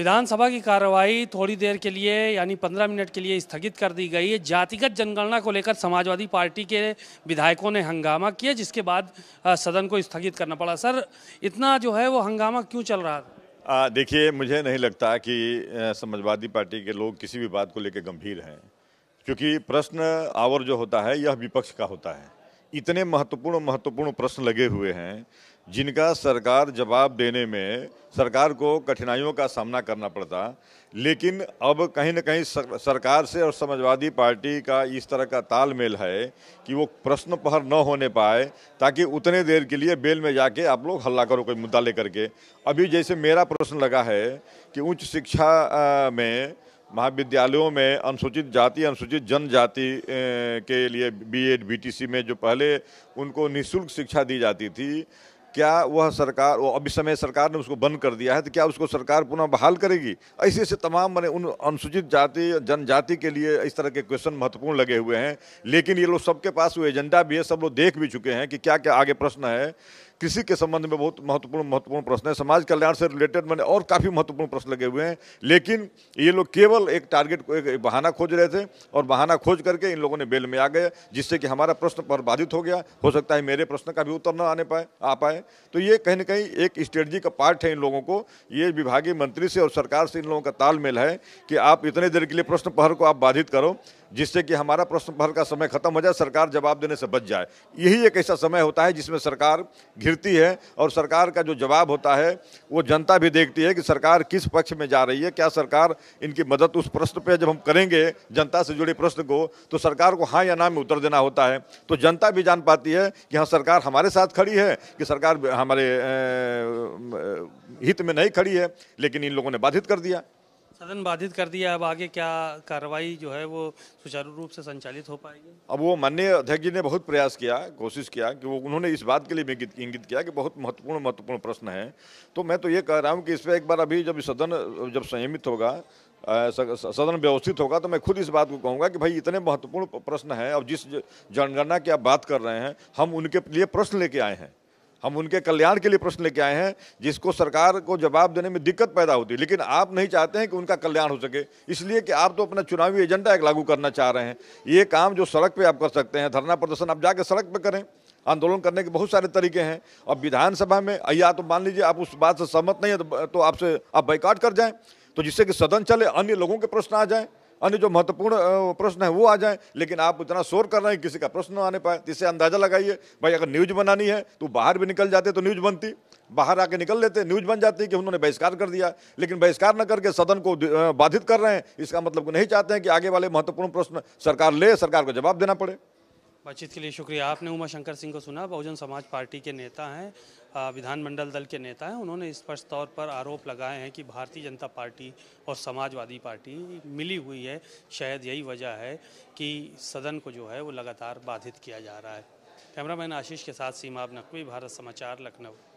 विधानसभा की कार्रवाई थोड़ी देर के लिए यानी 15 मिनट के लिए स्थगित कर दी गई है जातिगत जनगणना को लेकर समाजवादी पार्टी के विधायकों ने हंगामा किया जिसके बाद सदन को स्थगित करना पड़ा सर इतना जो है वो हंगामा क्यों चल रहा था देखिए मुझे नहीं लगता कि समाजवादी पार्टी के लोग किसी भी बात को लेकर गंभीर हैं क्योंकि प्रश्न आवर जो होता है यह विपक्ष का होता है इतने महत्वपूर्ण महत्वपूर्ण प्रश्न लगे हुए हैं जिनका सरकार जवाब देने में सरकार को कठिनाइयों का सामना करना पड़ता लेकिन अब कहीं ना कहीं सरकार से और समाजवादी पार्टी का इस तरह का तालमेल है कि वो प्रश्न पहर न होने पाए ताकि उतने देर के लिए बेल में जाके आप लोग हल्ला करो कोई मुद्दा लेकर के अभी जैसे मेरा प्रश्न लगा है कि उच्च शिक्षा में महाविद्यालयों में अनुसूचित जाति अनुसूचित जनजाति के लिए बीएड बीटीसी में जो पहले उनको निःशुल्क शिक्षा दी जाती थी क्या वह सरकार वो अभी समय सरकार ने उसको बंद कर दिया है तो क्या उसको सरकार पुनः बहाल करेगी ऐसे ऐसे तमाम मैंने उन अनुसूचित जाति जनजाति के लिए इस तरह के क्वेश्चन महत्वपूर्ण लगे हुए हैं लेकिन ये लोग सबके पास वो एजेंडा भी है सब लोग देख भी चुके हैं कि क्या क्या आगे प्रश्न है कृषि के संबंध में बहुत महत्वपूर्ण महत्वपूर्ण प्रश्न है समाज कल्याण से रिलेटेड मैंने और काफ़ी महत्वपूर्ण प्रश्न लगे हुए हैं लेकिन ये लोग केवल एक टारगेट को एक बहाना खोज रहे थे और बहाना खोज करके इन लोगों ने बेल में आ गए जिससे कि हमारा प्रश्न पर बाधित हो गया हो सकता है मेरे प्रश्न का भी उत्तर न आने पाए आ पाए तो ये कहीं ना कहीं एक स्ट्रेटजी का पार्ट है इन लोगों को ये विभागीय मंत्री से और सरकार से इन लोगों का तालमेल है कि आप इतने देर के लिए प्रश्न पहर को आप बाधित करो जिससे कि हमारा प्रश्न भर का समय खत्म हो जाए सरकार जवाब देने से बच जाए यही एक ऐसा समय होता है जिसमें सरकार घिरती है और सरकार का जो जवाब होता है वो जनता भी देखती है कि सरकार किस पक्ष में जा रही है क्या सरकार इनकी मदद उस प्रश्न पर जब हम करेंगे जनता से जुड़े प्रश्न को तो सरकार को हाँ या ना में उत्तर देना होता है तो जनता भी जान पाती है कि हाँ सरकार हमारे साथ खड़ी है कि सरकार हमारे हित में नहीं खड़ी है लेकिन इन लोगों ने बाधित कर दिया सदन बाधित कर दिया अब आगे क्या कार्रवाई जो है वो सुचारू रूप से संचालित हो पाएगी अब वो माननीय अध्यक्ष जी ने बहुत प्रयास किया कोशिश किया कि वो उन्होंने इस बात के लिए इंगित किया कि बहुत महत्वपूर्ण महत्वपूर्ण प्रश्न है तो मैं तो ये कह रहा हूँ कि इस पर एक बार अभी जब सदन जब संयमित होगा सदन व्यवस्थित होगा तो मैं खुद इस बात को कहूंगा कि भाई इतने महत्वपूर्ण प्रश्न हैं और जिस जनगणना की आप बात कर रहे हैं हम उनके लिए प्रश्न लेके आए हैं हम उनके कल्याण के लिए प्रश्न लेके आए हैं जिसको सरकार को जवाब देने में दिक्कत पैदा होती है लेकिन आप नहीं चाहते हैं कि उनका कल्याण हो सके इसलिए कि आप तो अपना चुनावी एजेंडा एक लागू करना चाह रहे हैं ये काम जो सड़क पर आप कर सकते हैं धरना प्रदर्शन आप जाके सड़क पर करें आंदोलन करने के बहुत सारे तरीके हैं और विधानसभा में या तो मान लीजिए आप उस बात से सहमत नहीं है तो, तो आपसे आप, बैकाट कर जाएँ तो जिससे कि सदन चले अन्य लोगों के प्रश्न आ जाएँ अन्य जो महत्वपूर्ण प्रश्न है वो आ जाए लेकिन आप इतना शोर कर रहे हैं किसी का प्रश्न आने पाए इससे अंदाजा लगाइए भाई अगर न्यूज़ बनानी है तो बाहर भी निकल जाते तो न्यूज़ बनती बाहर आके निकल लेते न्यूज़ बन जाती कि उन्होंने बहिष्कार कर दिया लेकिन बहिष्कार न करके सदन को बाधित कर रहे हैं इसका मतलब नहीं चाहते हैं कि आगे वाले महत्वपूर्ण प्रश्न सरकार ले सरकार को जवाब देना पड़े बातचीत के लिए शुक्रिया आपने उमा शंकर सिंह को सुना बहुजन समाज पार्टी के नेता हैं विधानमंडल दल के नेता हैं उन्होंने स्पष्ट तौर पर आरोप लगाए हैं कि भारतीय जनता पार्टी और समाजवादी पार्टी मिली हुई है शायद यही वजह है कि सदन को जो है वो लगातार बाधित किया जा रहा है कैमरामैन आशीष के साथ सीमा नकवी भारत समाचार लखनऊ